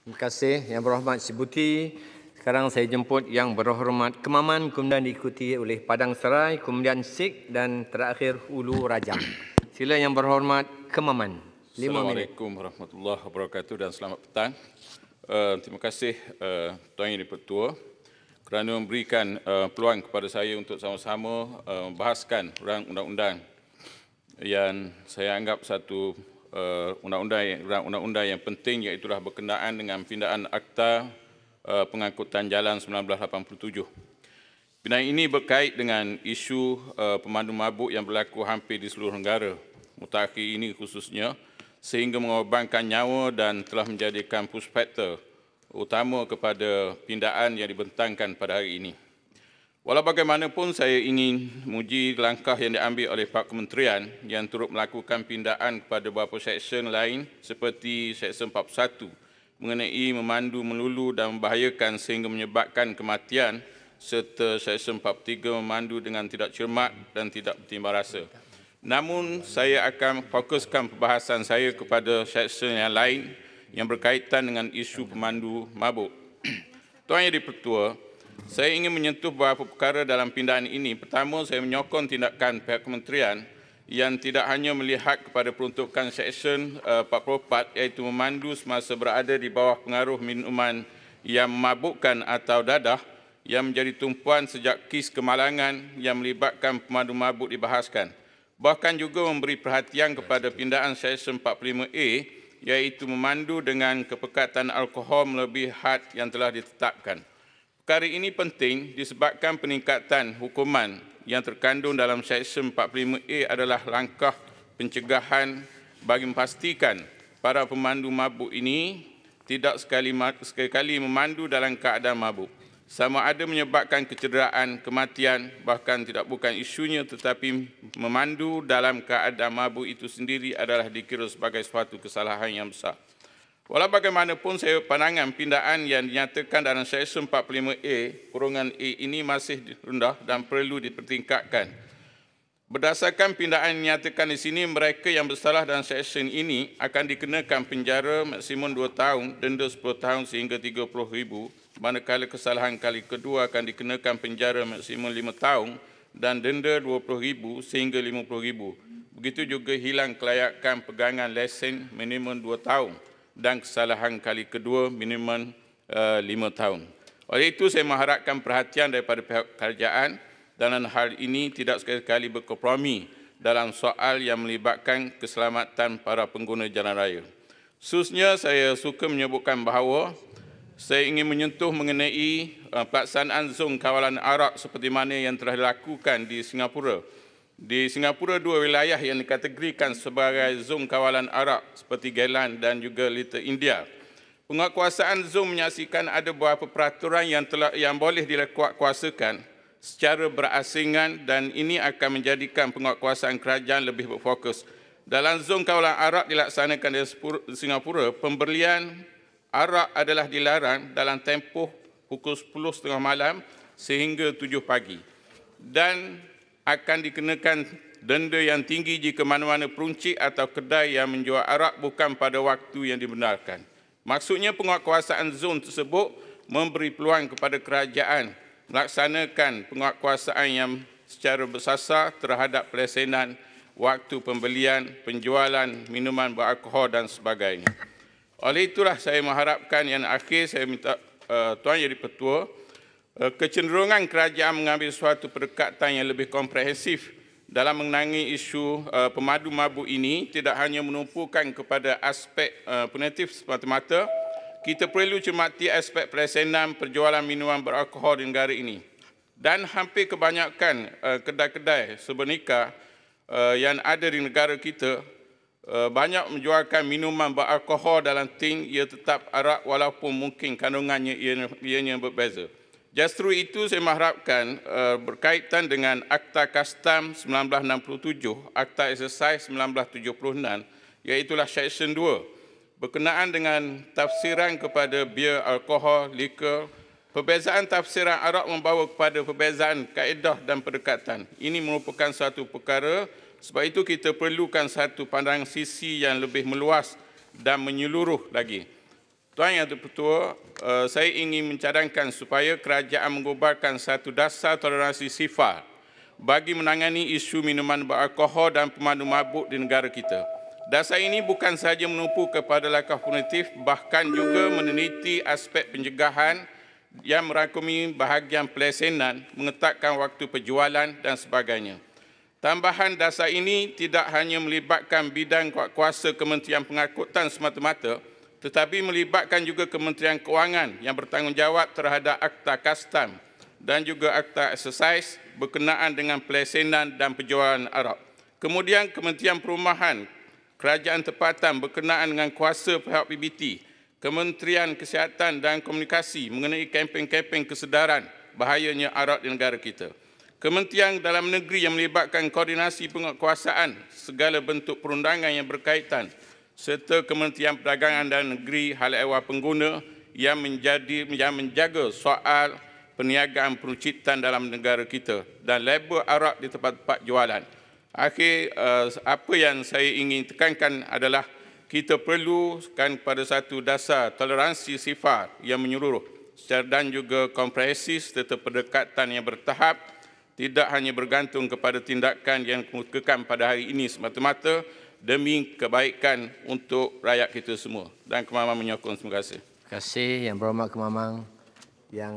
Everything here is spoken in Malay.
Terima kasih Yang Berhormat Sibuti. Sekarang saya jemput Yang Berhormat Kemaman kemudian diikuti oleh Padang Serai, kemudian Sik dan terakhir Ulu Rajang. Sila Yang Berhormat Kemaman. Assalamualaikum warahmatullahi wabarakatuh dan selamat petang. Uh, terima kasih uh, Tuan Yang Dipertua kerana memberikan uh, peluang kepada saya untuk sama-sama uh, membahaskan rang undang-undang yang saya anggap satu undang-undang uh, undang-undang yang penting iaitu dah berkenaan dengan pindaan akta uh, pengangkutan jalan 1987. Pindaan ini berkait dengan isu uh, pemandu mabuk yang berlaku hampir di seluruh negara, mutakhir ini khususnya, sehingga mengorbankan nyawa dan telah menjadikan push factor utama kepada pindaan yang dibentangkan pada hari ini. Walau bagaimanapun saya ingin muji langkah yang diambil oleh Pak Kementerian yang turut melakukan pindaan kepada beberapa seksyen lain seperti seksyen 41 mengenai memandu melulu dan membahayakan sehingga menyebabkan kematian serta seksyen 43 memandu dengan tidak cermat dan tidak bertimbang rasa. Namun saya akan fokuskan perbahasan saya kepada seksyen yang lain yang berkaitan dengan isu pemandu mabuk. Tuan Yang di Pertua, saya ingin menyentuh beberapa perkara dalam pindaan ini. Pertama, saya menyokong tindakan pihak kementerian yang tidak hanya melihat kepada peruntukan Seksyen 44 eh, iaitu memandu semasa berada di bawah pengaruh minuman yang memabukkan atau dadah yang menjadi tumpuan sejak kes kemalangan yang melibatkan pemandu mabuk dibahaskan. Bahkan juga memberi perhatian kepada pindaan Seksyen 45A iaitu memandu dengan kepekatan alkohol melebihi had yang telah ditetapkan. Perkara ini penting disebabkan peningkatan hukuman yang terkandung dalam Seksyen 45A adalah langkah pencegahan bagi memastikan para pemandu mabuk ini tidak sekali sekali memandu dalam keadaan mabuk. Sama ada menyebabkan kecederaan, kematian, bahkan tidak bukan isunya tetapi memandu dalam keadaan mabuk itu sendiri adalah dikira sebagai suatu kesalahan yang besar. Walau bagaimanapun saya pandangan pindaan yang dinyatakan dalam seksyen 45A kurungan A ini masih rendah dan perlu dipertingkatkan. Berdasarkan pindaan yang dinyatakan di sini, mereka yang bersalah dalam seksyen ini akan dikenakan penjara maksimum 2 tahun, denda 10 tahun sehingga 30 ribu. manakala kesalahan kali kedua akan dikenakan penjara maksimum 5 tahun dan denda 20 ribu sehingga 50 ribu. Begitu juga hilang kelayakan pegangan lesen minimum 2 tahun dan kesalahan kali kedua minimum eh, lima tahun. Oleh itu, saya mengharapkan perhatian daripada pihak kerajaan dalam hal ini tidak sekali-kali berkompromi dalam soal yang melibatkan keselamatan para pengguna jalan raya. Khususnya, saya suka menyebutkan bahawa saya ingin menyentuh mengenai uh, pelaksanaan zon kawalan arak seperti mana yang telah dilakukan di Singapura di Singapura, dua wilayah yang dikategorikan sebagai zon kawalan Arab seperti Gailan dan juga Little India. Penguatkuasaan zon menyaksikan ada beberapa peraturan yang, telah, yang boleh dikuatkuasakan secara berasingan dan ini akan menjadikan penguatkuasaan kerajaan lebih berfokus. Dalam zon kawalan Arab dilaksanakan di Singapura, Pemberian Arab adalah dilarang dalam tempoh pukul 10.30 malam sehingga 7 pagi. Dan akan dikenakan denda yang tinggi jika mana-mana peruncit atau kedai yang menjual arak bukan pada waktu yang dibenarkan. Maksudnya penguatkuasaan zon tersebut memberi peluang kepada kerajaan melaksanakan penguatkuasaan yang secara bersasar terhadap pelesenan waktu pembelian, penjualan, minuman beralkohol dan sebagainya. Oleh itulah saya mengharapkan yang akhir saya minta uh, Tuan Yeri Petua Eh, kecenderungan kerajaan mengambil suatu perdekatan yang lebih komprehensif dalam menangani isu eh, pemadu mabuk ini tidak hanya menumpukan kepada aspek eh, punitif semata-mata, kita perlu cermati aspek pelesenan perjualan minuman beralkohol di negara ini. Dan hampir kebanyakan kedai-kedai sebernikah yang ada di negara kita banyak menjualkan minuman beralkohol dalam tin ia tetap arak walaupun mungkin kandungannya ianya berbeza. Justru itu saya mengharapkan uh, berkaitan dengan Akta Kastam 1967, Akta Exercise 1976, iaitulah Section 2, berkenaan dengan tafsiran kepada bia alkohol, liquor, perbezaan tafsiran Arab membawa kepada perbezaan kaedah dan pendekatan. Ini merupakan satu perkara, sebab itu kita perlukan satu pandang sisi yang lebih meluas dan menyeluruh lagi. Tuan Yang Dipertua, eh, saya ingin mencadangkan supaya kerajaan mengubahkan satu dasar toleransi sifar bagi menangani isu minuman beralkohol dan pemandu mabuk di negara kita. Dasar ini bukan sahaja menumpu kepada langkah punitif, bahkan juga meneliti aspek pencegahan yang merangkumi bahagian pelesenan, mengetatkan waktu perjualan dan sebagainya. Tambahan dasar ini tidak hanya melibatkan bidang kuasa Kementerian Pengakutan semata-mata, tetapi melibatkan juga Kementerian Kewangan yang bertanggungjawab terhadap akta kastam dan juga akta eksersis berkenaan dengan pelesenan dan penjualan arak. Kemudian Kementerian Perumahan, Kerajaan Tempatan berkenaan dengan kuasa pihak PBT, Kementerian Kesihatan dan Komunikasi mengenai kempen-kempen kesedaran bahayanya arak di negara kita. Kementerian Dalam Negeri yang melibatkan koordinasi penguatkuasaan segala bentuk perundangan yang berkaitan serta Kementerian Perdagangan dan Negeri Hal Ehwal Pengguna yang menjadi yang menjaga soal perniagaan peruncitan dalam negara kita dan label arak di tempat-tempat jualan. Akhir eh, apa yang saya ingin tekankan adalah kita perlu kan pada satu dasar toleransi sifar yang menyeluruh dan juga komprehensif serta pendekatan yang bertahap tidak hanya bergantung kepada tindakan yang kemukakan pada hari ini semata-mata, demi kebaikan untuk rakyat kita semua. Dan Kemamang menyokong. Terima kasih. Terima kasih Yang Berhormat Kemamang. Yang